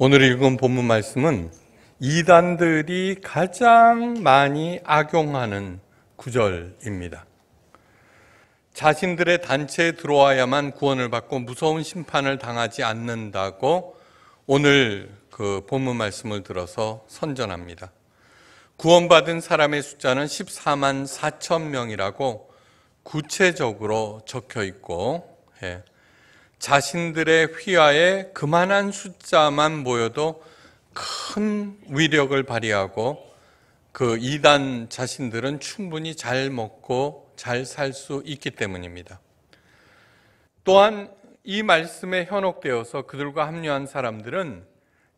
오늘 읽은 본문 말씀은 이단들이 가장 많이 악용하는 구절입니다. 자신들의 단체에 들어와야만 구원을 받고 무서운 심판을 당하지 않는다고 오늘 그 본문 말씀을 들어서 선전합니다. 구원받은 사람의 숫자는 14만 4천 명이라고 구체적으로 적혀 있고, 예. 자신들의 휘하에 그만한 숫자만 모여도 큰 위력을 발휘하고 그 이단 자신들은 충분히 잘 먹고 잘 살 수 있기 때문입니다. 또한 이 말씀에 현혹되어서 그들과 합류한 사람들은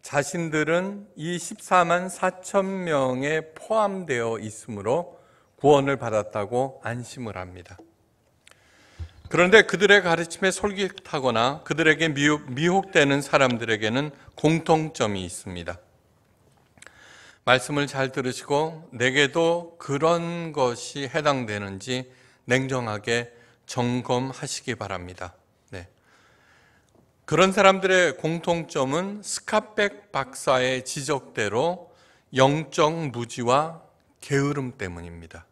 자신들은 이 14만 4천 명에 포함되어 있으므로 구원을 받았다고 안심을 합니다. 그런데 그들의 가르침에 솔깃하거나 그들에게 미혹, 되는 사람들에게는 공통점이 있습니다. 말씀을 잘 들으시고 내게도 그런 것이 해당되는지 냉정하게 점검하시기 바랍니다. 네. 그런 사람들의 공통점은 스카백 박사의 지적대로 영적 무지와 게으름 때문입니다.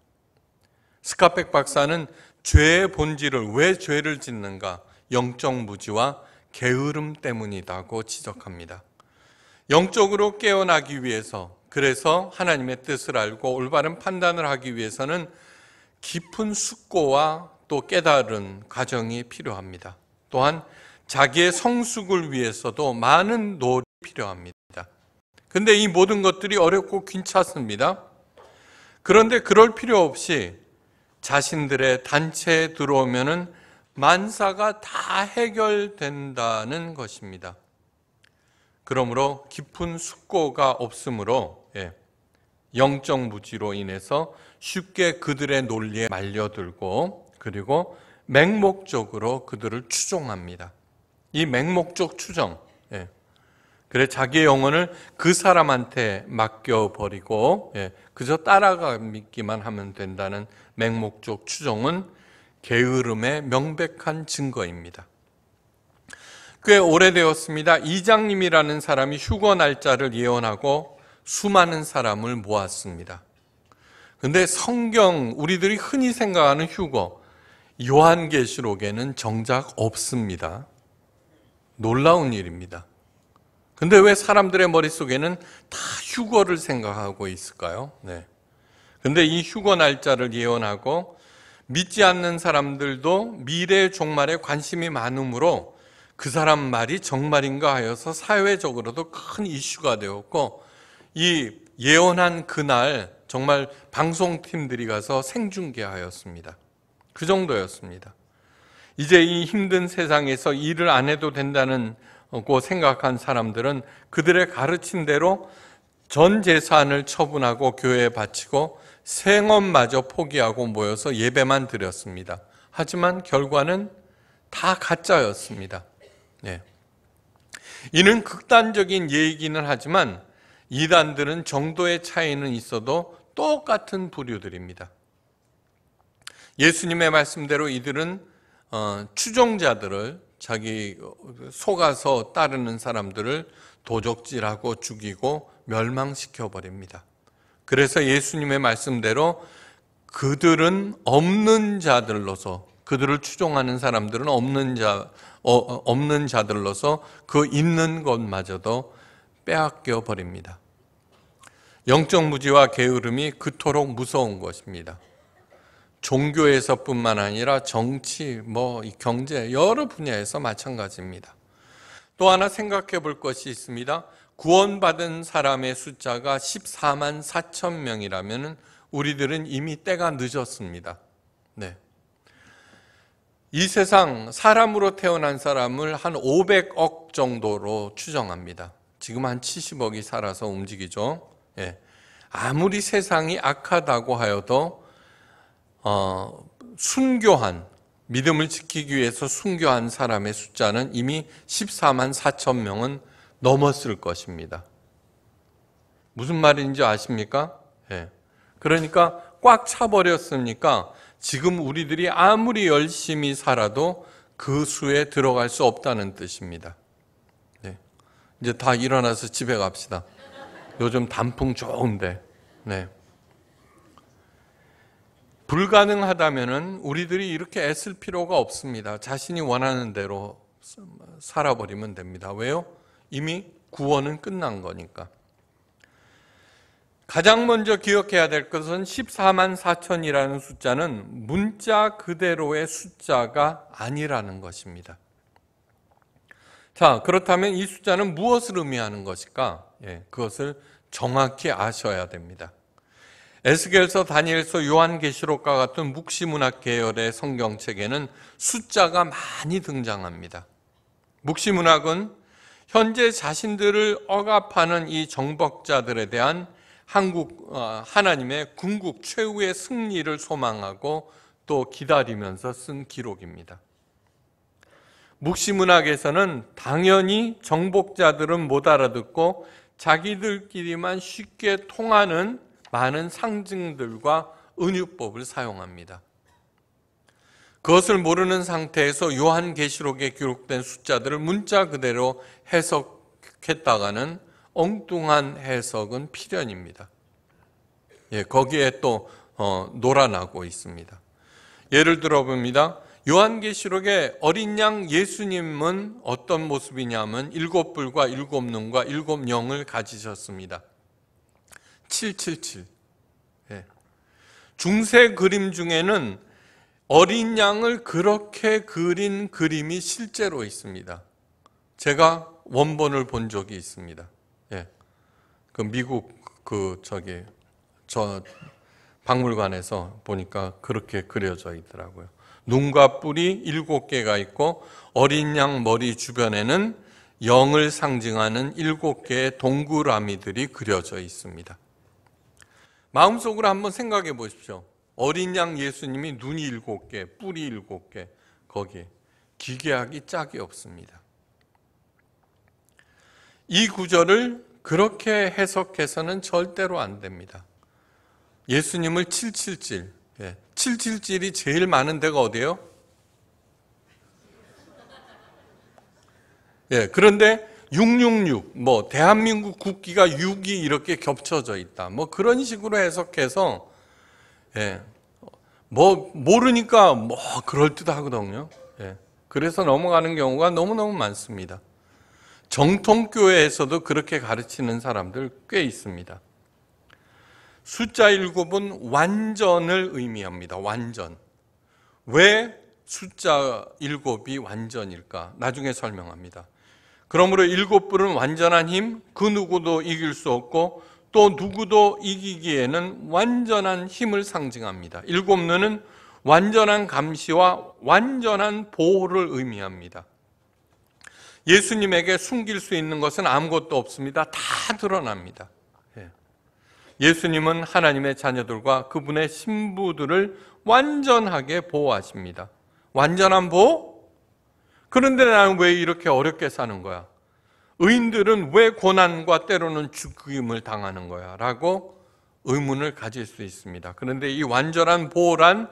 스카백 박사는 죄의 본질을 왜 죄를 짓는가? 영적 무지와 게으름 때문이다고 지적합니다. 영적으로 깨어나기 위해서 그래서 하나님의 뜻을 알고 올바른 판단을 하기 위해서는 깊은 숙고와 또 깨달은 과정이 필요합니다. 또한 자기의 성숙을 위해서도 많은 노력이 필요합니다. 근데 이 모든 것들이 어렵고 귀찮습니다. 그런데 그럴 필요 없이 자신들의 단체에 들어오면 만사가 다 해결된다는 것입니다. 그러므로 깊은 숙고가 없으므로 예, 영적 무지로 인해서 쉽게 그들의 논리에 말려들고 그리고 맹목적으로 그들을 추종합니다. 이 맹목적 추정. 예, 그래 자기의 영혼을 그 사람한테 맡겨 버리고 예, 그저 따라가기만 하면 된다는 맹목적 추종은 게으름의 명백한 증거입니다. 꽤 오래되었습니다. 이장님이라는 사람이 휴거 날짜를 예언하고 수많은 사람을 모았습니다. 근데 성경 우리들이 흔히 생각하는 휴거 요한계시록에는 정작 없습니다. 놀라운 일입니다. 근데 왜 사람들의 머릿속에는 다 휴거를 생각하고 있을까요? 네. 근데 이 휴거 날짜를 예언하고 믿지 않는 사람들도 미래 종말에 관심이 많으므로 그 사람 말이 정말인가 하여서 사회적으로도 큰 이슈가 되었고 이 예언한 그날 정말 방송팀들이 가서 생중계하였습니다. 그 정도였습니다. 이제 이 힘든 세상에서 일을 안 해도 된다는 고 생각한 사람들은 그들의 가르침대로 전 재산을 처분하고 교회에 바치고 생업마저 포기하고 모여서 예배만 드렸습니다. 하지만 결과는 다 가짜였습니다. 예. 이는 극단적인 예이기는 하지만 이단들은 정도의 차이는 있어도 똑같은 부류들입니다. 예수님의 말씀대로 이들은 어, 추종자들을 자기 속아서 따르는 사람들을 도적질하고 죽이고 멸망시켜 버립니다. 그래서 예수님의 말씀대로 그들은 없는 자들로서 그들을 추종하는 사람들은 없는 자 어, 어 없는 자들로서 그 있는 것마저도 빼앗겨 버립니다. 영적 무지와 게으름이 그토록 무서운 것입니다. 종교에서뿐만 아니라 정치, 뭐 경제 여러 분야에서 마찬가지입니다. 또 하나 생각해 볼 것이 있습니다. 구원받은 사람의 숫자가 14만 4천 명이라면 우리들은 이미 때가 늦었습니다. 네. 이 세상 사람으로 태어난 사람을 한 500억 정도로 추정합니다. 지금 한 70억이 살아서 움직이죠. 예. 아무리 세상이 악하다고 하여도 어, 순교한 믿음을 지키기 위해서 순교한 사람의 숫자는 이미 14만 4천 명은 넘었을 것입니다. 무슨 말인지 아십니까? 예. 그러니까 꽉 차버렸으니까 지금 우리들이 아무리 열심히 살아도 그 수에 들어갈 수 없다는 뜻입니다. 예. 이제 다 일어나서 집에 갑시다. 요즘 단풍 좋은데. 네. 불가능하다면은 우리들이 이렇게 애쓸 필요가 없습니다. 자신이 원하는 대로 살아버리면 됩니다. 왜요? 이미 구원은 끝난 거니까. 가장 먼저 기억해야 될 것은 14만 4천이라는 숫자는 문자 그대로의 숫자가 아니라는 것입니다. 자, 그렇다면 이 숫자는 무엇을 의미하는 것일까? 예, 그것을 정확히 아셔야 됩니다. 에스겔서, 다니엘서, 요한계시록과 같은 묵시문학 계열의 성경책에는 숫자가 많이 등장합니다. 묵시문학은 현재 자신들을 억압하는 이 정복자들에 대한 한국 어, 하나님의 궁극 최후의 승리를 소망하고 또 기다리면서 쓴 기록입니다. 묵시문학에서는 당연히 정복자들은 못 알아듣고 자기들끼리만 쉽게 통하는 많은 상징들과 은유법을 사용합니다. 그것을 모르는 상태에서 요한계시록에 기록된 숫자들을 문자 그대로 해석했다가는 엉뚱한 해석은 필연입니다. 예, 거기에 또 어, 놀아나고 있습니다. 예를 들어 봅니다. 요한계시록의 어린 양 예수님은 어떤 모습이냐면 일곱 불과 일곱 눈과 일곱 영을 가지셨습니다. 777. 예. 중세 그림 중에는 어린 양을 그렇게 그린 그림이 실제로 있습니다. 제가 원본을 본 적이 있습니다. 예. 그 미국 그 저기 저 박물관에서 보니까 그렇게 그려져 있더라고요. 눈과 뿔이 일곱 개가 있고 어린 양 머리 주변에는 영을 상징하는 일곱 개의 동그라미들이 그려져 있습니다. 마음속으로 한번 생각해 보십시오. 어린 양 예수님이 눈이 일곱 개, 뿔이 일곱 개, 거기에 기괴하기 짝이 없습니다. 이 구절을 그렇게 해석해서는 절대로 안 됩니다. 예수님을 777, 777이 예, 제일 많은 데가 어디예요? 예, 그런데 666, 뭐, 대한민국 국기가 6이 이렇게 겹쳐져 있다. 뭐, 그런 식으로 해석해서 예. 뭐 모르니까 뭐 그럴 듯하거든요. 예. 그래서 넘어가는 경우가 너무너무 많습니다. 정통교회에서도 그렇게 가르치는 사람들 꽤 있습니다. 숫자 7은 완전을 의미합니다. 완전. 왜 숫자 7이 완전일까? 나중에 설명합니다. 그러므로 일곱 불은 완전한 힘, 그 누구도 이길 수 없고 또 누구도 이기기에는 완전한 힘을 상징합니다. 일곱 눈은 완전한 감시와 완전한 보호를 의미합니다. 예수님에게 숨길 수 있는 것은 아무것도 없습니다. 다 드러납니다. 예. 예수님은 하나님의 자녀들과 그분의 신부들을 완전하게 보호하십니다. 완전한 보호? 그런데 나는 왜 이렇게 어렵게 사는 거야? 의인들은 왜 고난과 때로는 죽임을 당하는 거야? 라고 의문을 가질 수 있습니다. 그런데 이 완전한 보호란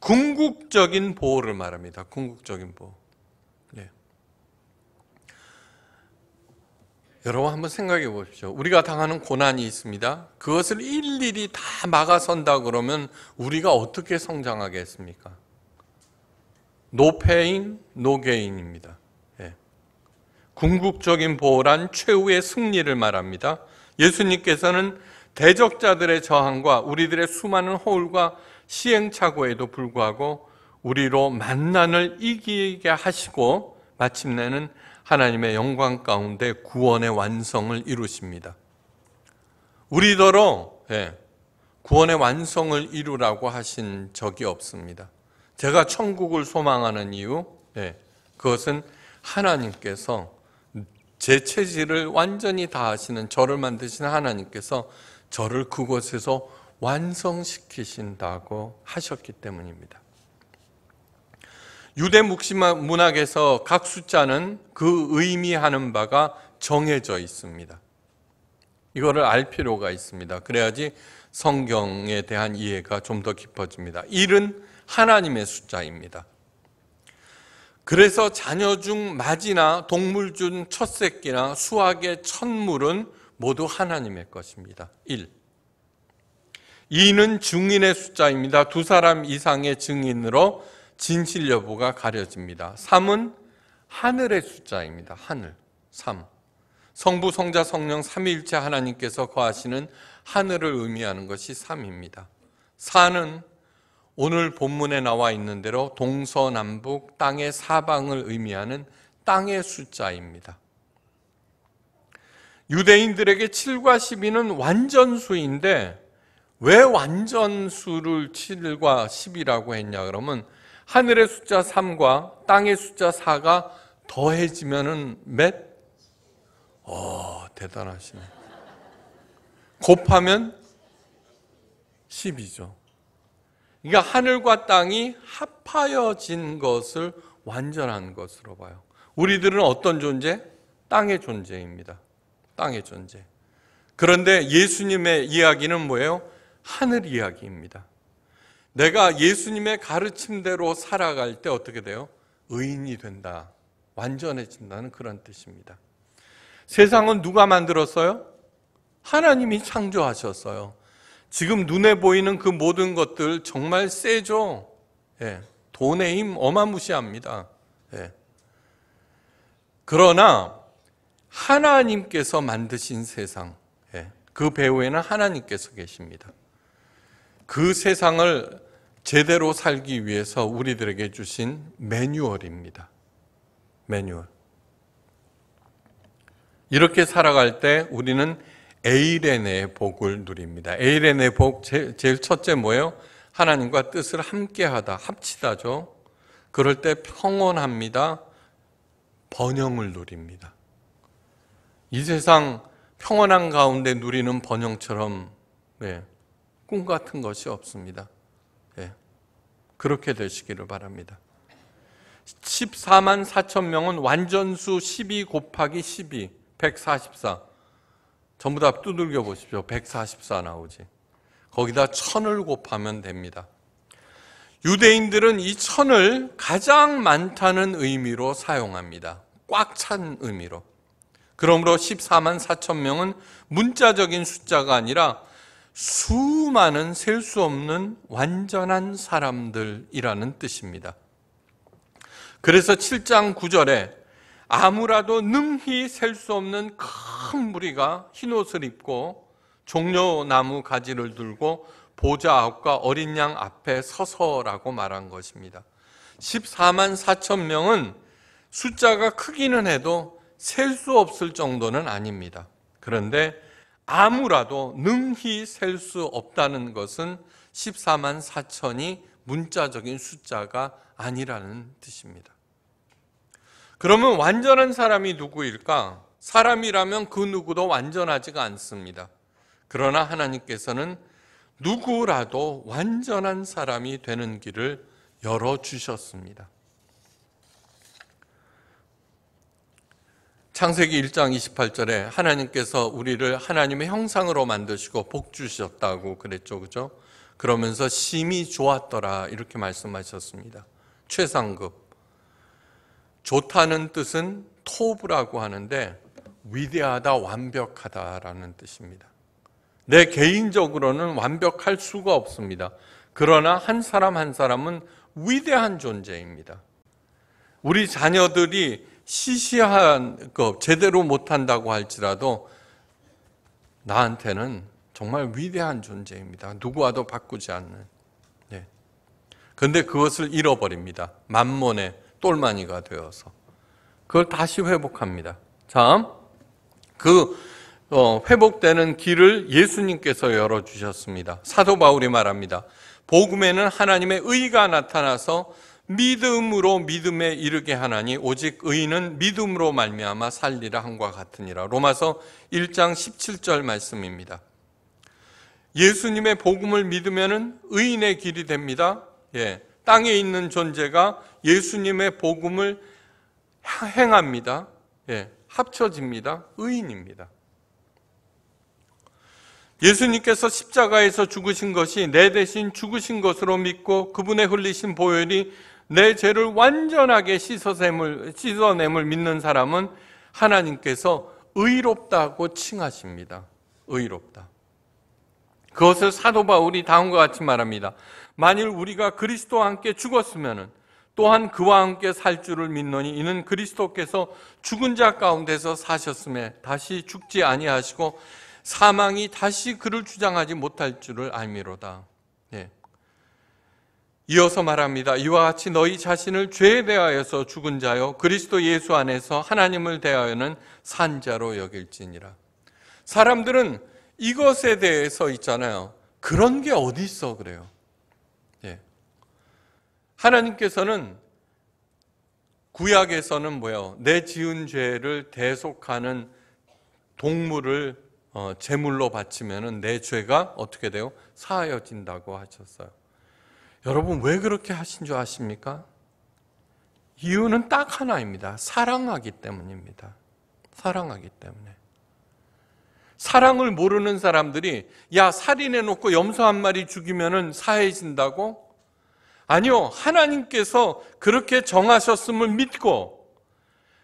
궁극적인 보호를 말합니다. 궁극적인 보호. 네. 여러분 한번 생각해 보십시오. 우리가 당하는 고난이 있습니다. 그것을 일일이 다 막아선다 그러면 우리가 어떻게 성장하겠습니까? 노페인, 노게인입니다. 궁극적인 보호란 최후의 승리를 말합니다. 예수님께서는 대적자들의 저항과 우리들의 수많은 허울과 시행착오에도 불구하고 우리로 만난을 이기게 하시고 마침내는 하나님의 영광 가운데 구원의 완성을 이루십니다. 우리더러 예, 구원의 완성을 이루라고 하신 적이 없습니다. 제가 천국을 소망하는 이유, 예, 그것은 하나님께서 제 체질을 완전히 다 아시는 저를 만드신 하나님께서 저를 그곳에서 완성시키신다고 하셨기 때문입니다. 유대 문학에서 각 숫자는 그 의미하는 바가 정해져 있습니다. 이거를 알 필요가 있습니다. 그래야지 성경에 대한 이해가 좀 더 깊어집니다. 1은 하나님의 숫자입니다. 그래서 자녀 중마지나 동물 중 첫새끼나 수학의 첫물은 모두 하나님의 것입니다. 1. 2는 증인의 숫자입니다. 두 사람 이상의 증인으로 진실 여부가 가려집니다. 3은 하늘의 숫자입니다. 하늘. 3. 성부, 성자, 성령 삼위일체 하나님께서 거하시는 하늘을 의미하는 것이 3입니다. 4는 오늘 본문에 나와 있는 대로 동서남북 땅의 사방을 의미하는 땅의 숫자입니다. 유대인들에게 7과 12는 완전수인데 왜 완전수를 7과 10이라고 했냐 그러면 하늘의 숫자 3과 땅의 숫자 4가 더해지면 몇? 어, 대단하시네. 곱하면 10이죠. 그러니까 하늘과 땅이 합하여진 것을 완전한 것으로 봐요. 우리들은 어떤 존재? 땅의 존재입니다. 땅의 존재. 그런데 예수님의 이야기는 뭐예요? 하늘 이야기입니다. 내가 예수님의 가르침대로 살아갈 때 어떻게 돼요? 의인이 된다. 완전해진다는 그런 뜻입니다. 세상은 누가 만들었어요? 하나님이 창조하셨어요. 지금 눈에 보이는 그 모든 것들 정말 세죠. 예, 돈의 힘 어마무시합니다. 예. 그러나 하나님께서 만드신 세상, 예, 그 배후에는 하나님께서 계십니다. 그 세상을 제대로 살기 위해서 우리들에게 주신 매뉴얼입니다. 매뉴얼. 이렇게 살아갈 때 우리는 에이렌의 복을 누립니다. 에이렌의 복 제일 첫째 뭐예요? 하나님과 뜻을 함께하다, 합치다죠. 그럴 때 평온합니다. 번영을 누립니다. 이 세상 평온한 가운데 누리는 번영처럼 네, 꿈 같은 것이 없습니다. 네, 그렇게 되시기를 바랍니다. 14만 4천 명은 완전수 12 곱하기 12, 144. 전부 다 두들겨 보십시오. 144 나오지. 거기다 천을 곱하면 됩니다. 유대인들은 이 천을 가장 많다는 의미로 사용합니다. 꽉 찬 의미로. 그러므로 14만 4천 명은 문자적인 숫자가 아니라 수많은 셀 수 없는 완전한 사람들이라는 뜻입니다. 그래서 7장 9절에 아무라도 능히 셀 수 없는 큰 무리가 흰옷을 입고 종려나무 가지를 들고 보좌 앞과 어린 양 앞에 서서라고 말한 것입니다. 14만 4천 명은 숫자가 크기는 해도 셀 수 없을 정도는 아닙니다. 그런데 아무라도 능히 셀 수 없다는 것은 14만 4천이 문자적인 숫자가 아니라는 뜻입니다. 그러면 완전한 사람이 누구일까? 사람이라면 그 누구도 완전하지가 않습니다. 그러나 하나님께서는 누구라도 완전한 사람이 되는 길을 열어주셨습니다. 창세기 1장 28절에 하나님께서 우리를 하나님의 형상으로 만드시고 복 주셨다고 그랬죠. 그죠? 그러면서 심히 좋았더라 이렇게 말씀하셨습니다. 최상급. 좋다는 뜻은 토브라고 하는데 위대하다, 완벽하다라는 뜻입니다. 내 개인적으로는 완벽할 수가 없습니다. 그러나 한 사람 한 사람은 위대한 존재입니다. 우리 자녀들이 시시한 것, 제대로 못한다고 할지라도 나한테는 정말 위대한 존재입니다. 누구와도 바꾸지 않는. 그런데 네. 그것을 잃어버립니다. 만몬에 똘마니가 되어서 그걸 다시 회복합니다. 참, 그 어, 회복되는 길을 예수님께서 열어주셨습니다. 사도 바울이 말합니다. 복음에는 하나님의 의가 나타나서 믿음으로 믿음에 이르게 하나니 오직 의인은 믿음으로 말미암아 살리라 한과 같으니라. 로마서 1장 17절 말씀입니다. 예수님의 복음을 믿으면 의인의 길이 됩니다. 예. 땅에 있는 존재가 예수님의 복음을 행합니다. 예, 합쳐집니다. 의인입니다. 예수님께서 십자가에서 죽으신 것이 내 대신 죽으신 것으로 믿고 그분의 흘리신 보혈이 내 죄를 완전하게 씻어냄을, 씻어냄을 믿는 사람은 하나님께서 의롭다고 칭하십니다. 의롭다. 그것을 사도 바울이 다음과 같이 말합니다. 만일 우리가 그리스도와 함께 죽었으면은 또한 그와 함께 살 줄을 믿노니 이는 그리스도께서 죽은 자 가운데서 사셨음에 다시 죽지 아니하시고 사망이 다시 그를 주장하지 못할 줄을 알미로다. 예. 이어서 말합니다. 이와 같이 너희 자신을 죄에 대하여서 죽은 자요 그리스도 예수 안에서 하나님을 대하여는 산자로 여길지니라. 사람들은 이것에 대해서 있잖아요. 그런 게 어디 있어 그래요. 하나님께서는 구약에서는 뭐예요? 내 지은 죄를 대속하는 동물을 어, 제물로 바치면내 죄가 어떻게 돼요? 사하여진다고 하셨어요. 여러분 왜 그렇게 하신 줄 아십니까? 이유는 딱 하나입니다. 사랑하기 때문입니다. 사랑하기 때문에. 사랑을 모르는 사람들이 야 살인해 놓고 염소 한 마리 죽이면 사해진다고 아니요, 하나님께서 그렇게 정하셨음을 믿고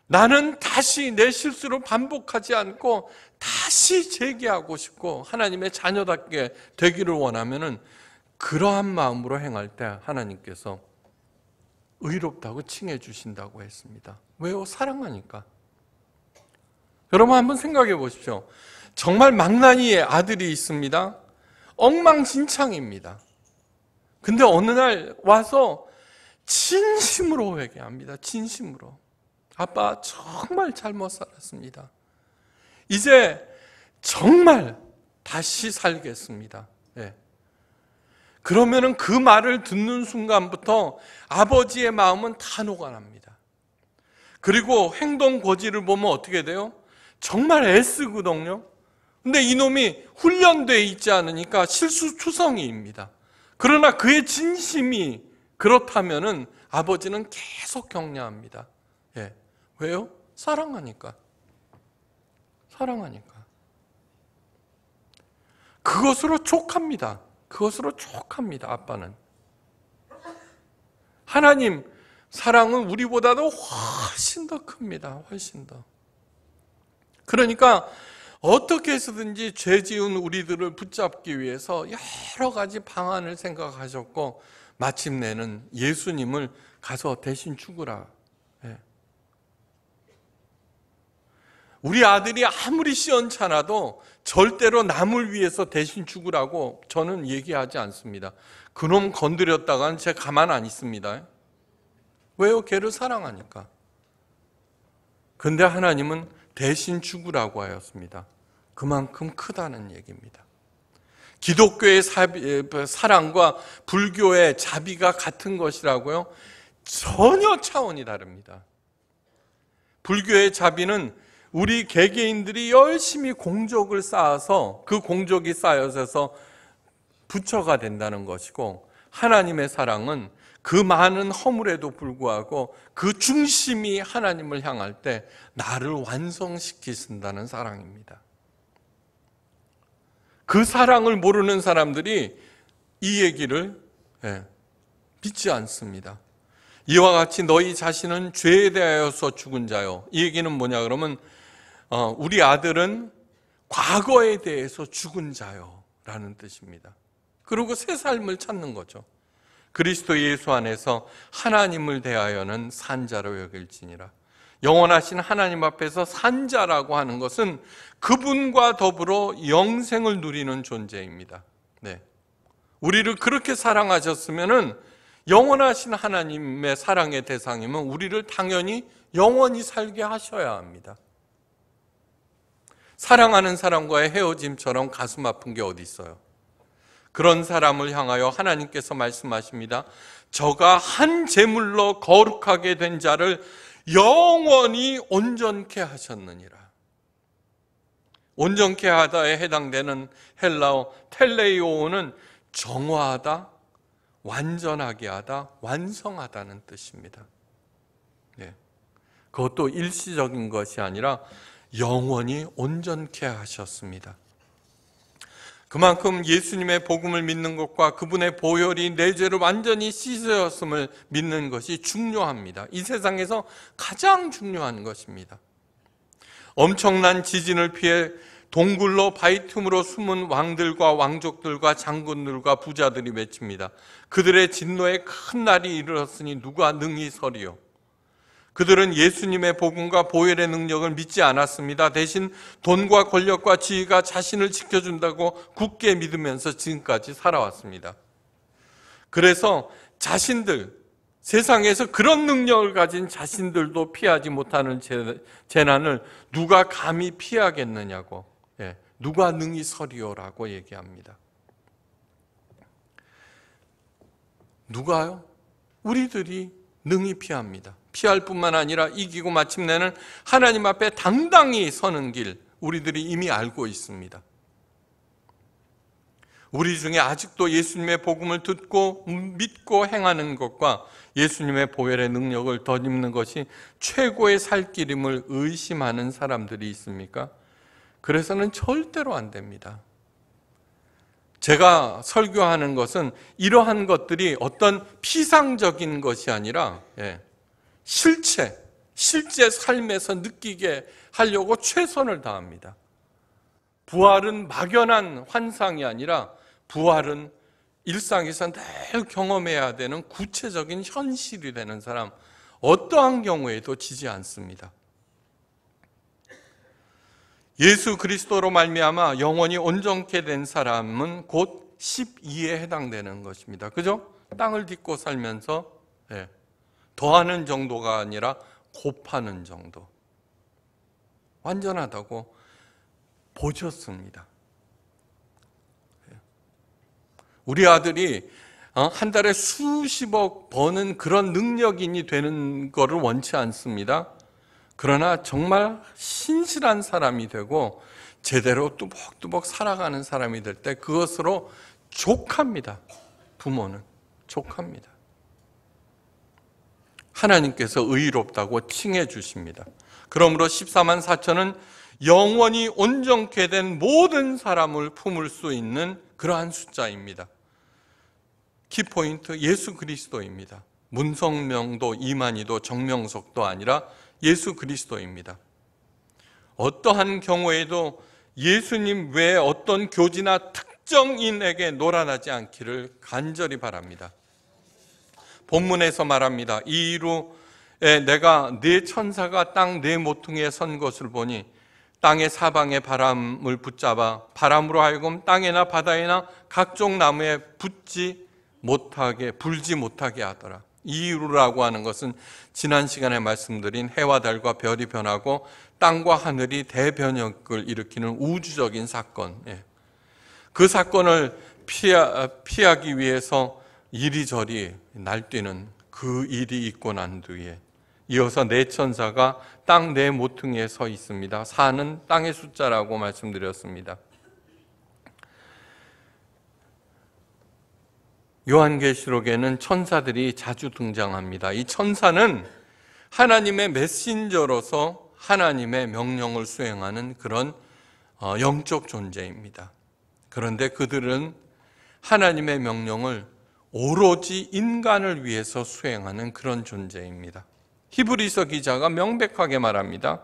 나는 다시 내실수로 반복하지 않고 다시 재기하고 싶고 하나님의 자녀답게 되기를 원하면은 그러한 마음으로 행할 때 하나님께서 의롭다고 칭해 주신다고 했습니다. 왜요? 사랑하니까. 여러분 한번 생각해 보십시오. 정말 망나니의 아들이 있습니다. 엉망진창입니다. 근데 어느 날 와서 진심으로 회개합니다. 진심으로. 아빠 정말 잘못 살았습니다. 이제 정말 다시 살겠습니다. 네. 그러면은 그 말을 듣는 순간부터 아버지의 마음은 다 녹아납니다. 그리고 행동 고지를 보면 어떻게 돼요? 정말 애쓰거든요. 근데 이놈이 훈련돼 있지 않으니까 실수 투성이입니다. 그러나 그의 진심이 그렇다면은 아버지는 계속 격려합니다. 예. 왜요? 사랑하니까. 사랑하니까. 그것으로 촉합니다. 그것으로 촉합니다. 아빠는. 하나님, 사랑은 우리보다도 훨씬 더 큽니다. 훨씬 더. 그러니까 어떻게 해서든지 죄 지은 우리들을 붙잡기 위해서 여러 가지 방안을 생각하셨고 마침내는 예수님을 가서 대신 죽으라. 예. 우리 아들이 아무리 시원찮아도 절대로 남을 위해서 대신 죽으라고 저는 얘기하지 않습니다. 그놈 건드렸다간 제 가만 안 있습니다. 왜요? 걔를 사랑하니까. 근데 하나님은 대신 죽으라고 하였습니다. 그만큼 크다는 얘기입니다. 기독교의 뭐 사랑과 불교의 자비가 같은 것이라고요? 전혀 차원이 다릅니다. 불교의 자비는 우리 개개인들이 열심히 공적을 쌓아서 그 공적이 쌓여서 부처가 된다는 것이고 하나님의 사랑은 그 많은 허물에도 불구하고 그 중심이 하나님을 향할 때 나를 완성시키신다는 사랑입니다. 그 사랑을 모르는 사람들이 이 얘기를 예, 믿지 않습니다. 이와 같이 너희 자신은 죄에 대하여서 죽은 자요. 이 얘기는 뭐냐 그러면 어, 우리 아들은 과거에 대해서 죽은 자요라는 뜻입니다. 그리고 새 삶을 찾는 거죠. 그리스도 예수 안에서 하나님을 대하여는 산자로 여길지니라. 영원하신 하나님 앞에서 산자라고 하는 것은 그분과 더불어 영생을 누리는 존재입니다. 네. 우리를 그렇게 사랑하셨으면은 영원하신 하나님의 사랑의 대상이면 우리를 당연히 영원히 살게 하셔야 합니다. 사랑하는 사람과의 헤어짐처럼 가슴 아픈 게 어디 있어요? 그런 사람을 향하여 하나님께서 말씀하십니다. 저가 한 제물로 거룩하게 된 자를 영원히 온전케 하셨느니라. 온전케 하다에 해당되는 헬라어 텔레이오는 정화하다, 완전하게 하다, 완성하다는 뜻입니다. 네. 그것도 일시적인 것이 아니라 영원히 온전케 하셨습니다. 그만큼 예수님의 복음을 믿는 것과 그분의 보혈이 내 죄를 완전히 씻으셨음을 믿는 것이 중요합니다. 이 세상에서 가장 중요한 것입니다. 엄청난 지진을 피해 동굴로 바위틈으로 숨은 왕들과 왕족들과 장군들과 부자들이 외칩니다. 그들의 진노에 큰 날이 이르렀으니 누가 능히 서리요. 그들은 예수님의 복음과 보혈의 능력을 믿지 않았습니다. 대신 돈과 권력과 지위가 자신을 지켜준다고 굳게 믿으면서 지금까지 살아왔습니다. 그래서 자신들, 세상에서 그런 능력을 가진 자신들도 피하지 못하는 재난을 누가 감히 피하겠느냐고, 예, 누가 능히 서리오라고 얘기합니다. 누가요? 우리들이 능히 피합니다. 피할 뿐만 아니라 이기고 마침내는 하나님 앞에 당당히 서는 길, 우리들이 이미 알고 있습니다. 우리 중에 아직도 예수님의 복음을 듣고 믿고 행하는 것과 예수님의 보혈의 능력을 덧입는 것이 최고의 살길임을 의심하는 사람들이 있습니까? 그래서는 절대로 안 됩니다. 제가 설교하는 것은 이러한 것들이 어떤 피상적인 것이 아니라 예, 실체, 실제 삶에서 느끼게 하려고 최선을 다합니다. 부활은 막연한 환상이 아니라 부활은 일상에서 늘 경험해야 되는 구체적인 현실이 되는 사람 어떠한 경우에도 지지 않습니다. 예수 그리스도로 말미암아 영원히 온전케 된 사람은 곧 12에 해당되는 것입니다. 그죠? 땅을 딛고 살면서 예, 더하는 정도가 아니라 곱하는 정도. 완전하다고 보셨습니다. 예. 우리 아들이 어, 한 달에 수십억 버는 그런 능력인이 되는 것을 원치 않습니다. 그러나 정말 신실한 사람이 되고 제대로 뚜벅뚜벅 살아가는 사람이 될 때 그것으로 족합니다. 부모는 족합니다. 하나님께서 의롭다고 칭해 주십니다. 그러므로 14만 4천은 영원히 온전케 된 모든 사람을 품을 수 있는 그러한 숫자입니다. 키포인트 예수 그리스도입니다. 문성명도 이만희도 정명석도 아니라 예수 그리스도입니다. 어떠한 경우에도 예수님 외에 어떤 교지나 특정인에게 놀아나지 않기를 간절히 바랍니다. 본문에서 말합니다. 이로 내가 네 천사가 땅 네 모퉁이에 선 것을 보니 땅의 사방의 바람을 붙잡아 바람으로 하여금 땅에나 바다에나 각종 나무에 붙지 못하게 불지 못하게 하더라. 이유라고 하는 것은 지난 시간에 말씀드린 해와 달과 별이 변하고 땅과 하늘이 대변역을 일으키는 우주적인 사건. 예. 그 사건을 피하, 기 위해서 이리저리 날뛰는 그 일이 있고 난 뒤에 이어서 내 천사가 땅 내 모퉁이에 서 있습니다. 사는 땅의 숫자라고 말씀드렸습니다. 요한계시록에는 천사들이 자주 등장합니다. 이 천사는 하나님의 메신저로서 하나님의 명령을 수행하는 그런 어, 영적 존재입니다. 그런데 그들은 하나님의 명령을 오로지 인간을 위해서 수행하는 그런 존재입니다. 히브리서 기자가 명백하게 말합니다.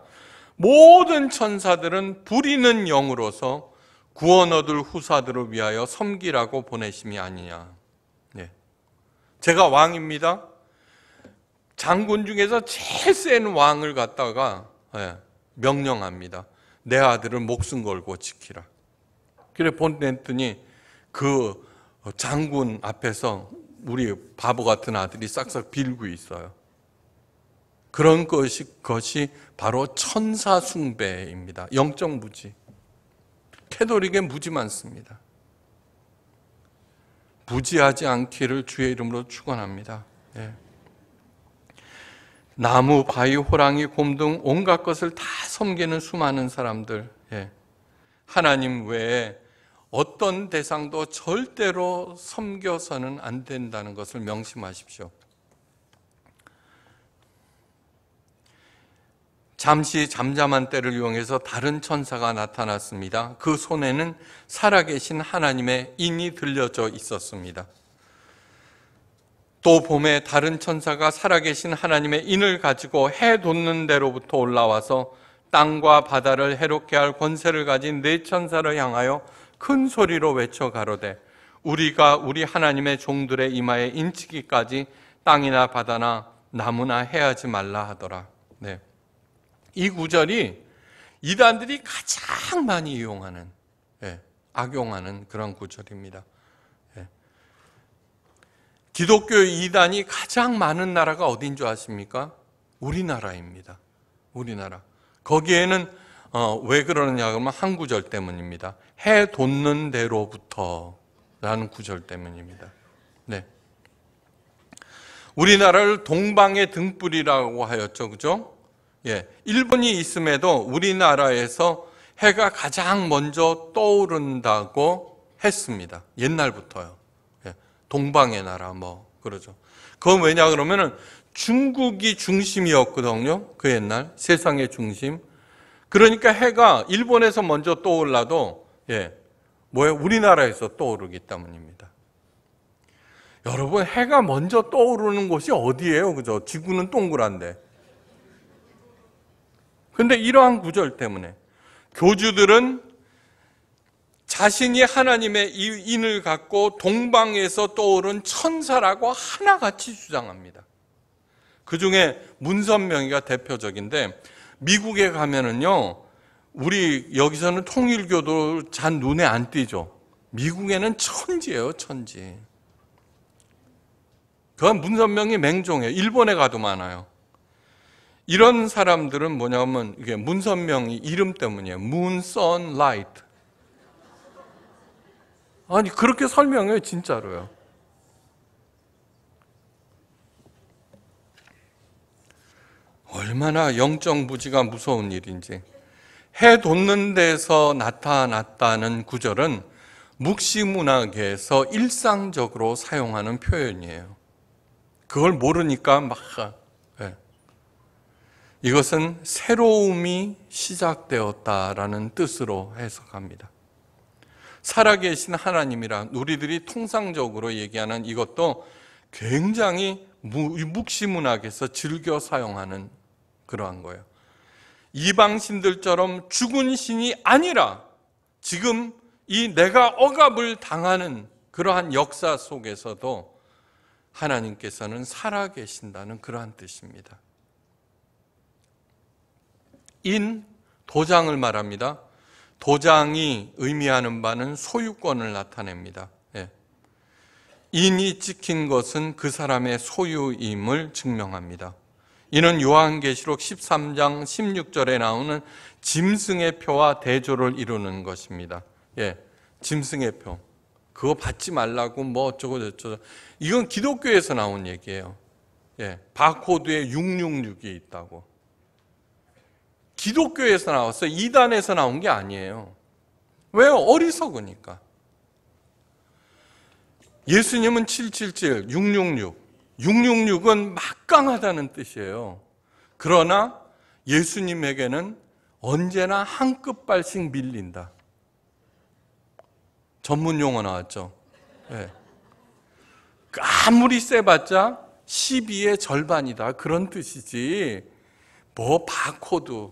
모든 천사들은 부리는 영으로서 구원 얻을 후사들을 위하여 섬기라고 보내심이 아니냐. 제가 왕입니다. 장군 중에서 제일 센 왕을 갖다가 예, 명령합니다. 내 아들을 목숨 걸고 지키라. 그래 보냈더니 그 장군 앞에서 우리 바보 같은 아들이 싹싹 빌고 있어요. 그런 것이, 것이 바로 천사숭배입니다. 영적 무지. 캐도릭에 무지 많습니다. 부지하지 않기를 주의 이름으로 축원합니다. 예. 나무, 바위, 호랑이, 곰 등 온갖 것을 다 섬기는 수많은 사람들. 예. 하나님 외에 어떤 대상도 절대로 섬겨서는 안 된다는 것을 명심하십시오. 잠시 잠잠한 때를 이용해서 다른 천사가 나타났습니다. 그 손에는 살아계신 하나님의 인이 들려져 있었습니다. 또 봄에 다른 천사가 살아계신 하나님의 인을 가지고 해 돋는 데로부터 올라와서 땅과 바다를 해롭게 할 권세를 가진 네 천사를 향하여 큰 소리로 외쳐 가로되 우리가 우리 하나님의 종들의 이마에 인치기까지 땅이나 바다나 나무나 해하지 말라 하더라. 네. 이 구절이 이단들이 가장 많이 이용하는 예, 악용하는 그런 구절입니다. 예. 기독교 이단이 가장 많은 나라가 어딘 줄 아십니까? 우리나라입니다. 우리나라. 거기에는 어, 왜 그러느냐 하면 한 구절 때문입니다. 해 돋는 대로부터라는 구절 때문입니다. 네. 우리나라를 동방의 등불이라고 하였죠. 그죠? 예, 일본이 있음에도 우리나라에서 해가 가장 먼저 떠오른다고 했습니다. 옛날부터요. 예, 동방의 나라 뭐 그러죠. 그건 왜냐 그러면은 중국이 중심이었거든요. 그 옛날 세상의 중심. 그러니까 해가 일본에서 먼저 떠올라도 예, 뭐예요? 우리나라에서 떠오르기 때문입니다. 여러분 해가 먼저 떠오르는 곳이 어디예요? 그죠? 지구는 동그란데. 그런데 이러한 구절 때문에 교주들은 자신이 하나님의 인을 갖고 동방에서 떠오른 천사라고 하나같이 주장합니다. 그 중에 문선명이가 대표적인데 미국에 가면은요, 우리 여기서는 통일교도 잔 눈에 안 띄죠. 미국에는 천지예요, 천지. 그건 문선명이 맹종해요. 일본에 가도 많아요. 이런 사람들은 뭐냐면 이게 문선명이 이름 때문이에요. Moon, Sun, Light. 아니 그렇게 설명해요 진짜로요. 얼마나 영적 무지가 무서운 일인지. 해 돋는 데서 나타났다는 구절은 묵시문학에서 일상적으로 사용하는 표현이에요. 그걸 모르니까 막 이것은 새로움이 시작되었다라는 뜻으로 해석합니다. 살아계신 하나님이라 우리들이 통상적으로 얘기하는 이것도 굉장히 묵시문학에서 즐겨 사용하는 그러한 거예요. 이방신들처럼 죽은 신이 아니라 지금 이 내가 억압을 당하는 그러한 역사 속에서도 하나님께서는 살아계신다는 그러한 뜻입니다. 인 도장을 말합니다. 도장이 의미하는 바는 소유권을 나타냅니다. 예. 인이 찍힌 것은 그 사람의 소유임을 증명합니다. 이는 요한계시록 13장 16절에 나오는 짐승의 표와 대조를 이루는 것입니다. 예. 짐승의 표. 그거 받지 말라고 뭐 어쩌고 저쩌고. 이건 기독교에서 나온 얘기예요. 예. 바코드에 666이 있다고. 기독교에서 나왔어 이단에서 나온 게 아니에요. 왜 어리석으니까. 예수님은 777, 666. 666은 막강하다는 뜻이에요. 그러나 예수님에게는 언제나 한 끗발씩 밀린다. 전문 용어 나왔죠. 네. 아무리 세봤자 12의 절반이다. 그런 뜻이지. 뭐 바코드,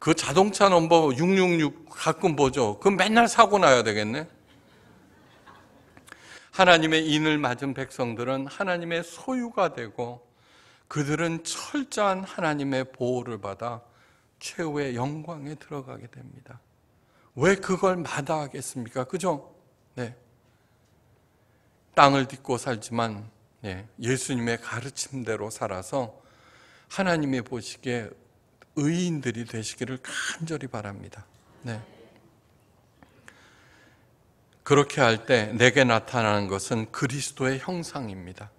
그 자동차 넘버 666 가끔 보죠. 그 맨날 사고 나야 되겠네. 하나님의 인을 맞은 백성들은 하나님의 소유가 되고 그들은 철저한 하나님의 보호를 받아 최후의 영광에 들어가게 됩니다. 왜 그걸 마다하겠습니까? 그죠? 네. 땅을 딛고 살지만 네, 예수님의 가르침대로 살아서 하나님이 보시기에 의인들이 되시기를 간절히 바랍니다. 네. 그렇게 할 때 내게 나타나는 것은 그리스도의 형상입니다.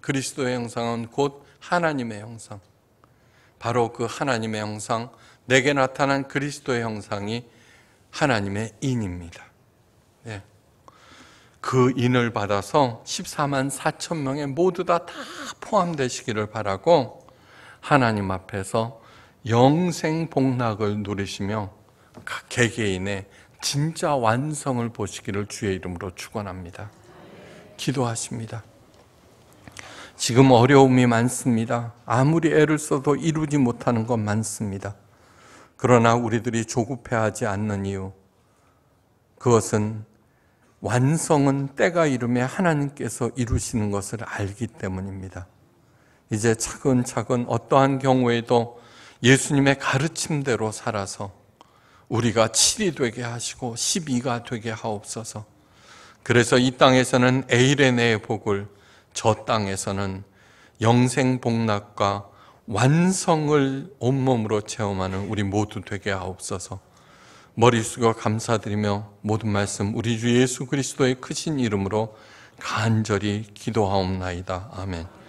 그리스도의 형상은 곧 하나님의 형상. 바로 그 하나님의 형상, 내게 나타난 그리스도의 형상이 하나님의 인입니다. 네. 그 인을 받아서 14만 4천 명의 모두 다 다 포함되시기를 바라고 하나님 앞에서 영생 복락을 누리시며 각 개개인의 진짜 완성을 보시기를 주의 이름으로 축원합니다. 기도하십니다. 지금 어려움이 많습니다. 아무리 애를 써도 이루지 못하는 것 많습니다. 그러나 우리들이 조급해하지 않는 이유 그것은 완성은 때가 이름에 하나님께서 이루시는 것을 알기 때문입니다. 이제 차근차근 어떠한 경우에도 예수님의 가르침대로 살아서 우리가 7이 되게 하시고 12가 되게 하옵소서. 그래서 이 땅에서는 에이레네의 복을 저 땅에서는 영생 복락과 완성을 온몸으로 체험하는 우리 모두 되게 하옵소서. 머리 수여 감사드리며 모든 말씀 우리 주 예수 그리스도의 크신 이름으로 간절히 기도하옵나이다. 아멘.